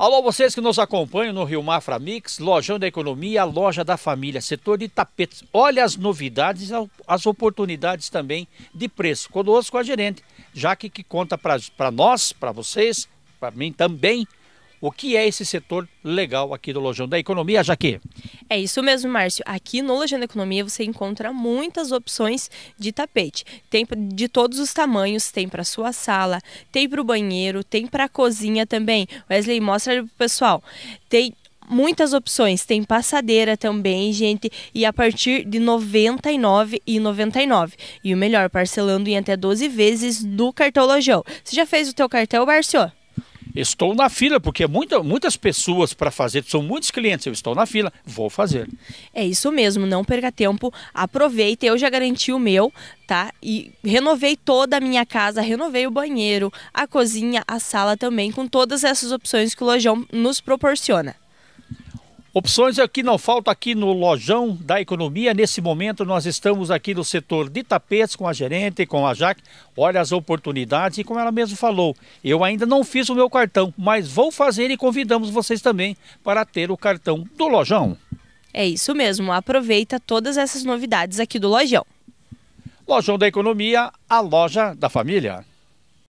Alô, vocês que nos acompanham no Rio Mafra Mix, Lojão da Economia, Loja da Família, setor de tapetes. Olha as novidades, as oportunidades também de preço. Conosco a gerente, já que, que conta para nós, para vocês, para mim também, o que é esse setor legal aqui do Lojão da Economia, Jaque? É isso mesmo, Márcio. Aqui no Legenda Economia você encontra muitas opções de tapete. Tem de todos os tamanhos, tem para sua sala, tem para o banheiro, tem para a cozinha também. Wesley, mostra para o pessoal. Tem muitas opções. Tem passadeira também, gente, e a partir de R$ 99,99. E o melhor, parcelando em até 12 vezes do cartão lojão. Você já fez o teu cartão, Márcio? Estou na fila, porque muita, muitas pessoas para fazer, são muitos clientes, eu estou na fila, vou fazer. É isso mesmo, não perca tempo, aproveita, eu já garanti o meu, tá? E renovei toda a minha casa, renovei o banheiro, a cozinha, a sala também, com todas essas opções que o lojão nos proporciona. Opções aqui é não falta aqui no Lojão da Economia. Nesse momento nós estamos aqui no setor de tapetes com a gerente, com a Jaque. Olha as oportunidades e como ela mesmo falou, eu ainda não fiz o meu cartão, mas vou fazer e convidamos vocês também para ter o cartão do Lojão. É isso mesmo, aproveita todas essas novidades aqui do Lojão. Lojão da Economia, a loja da família.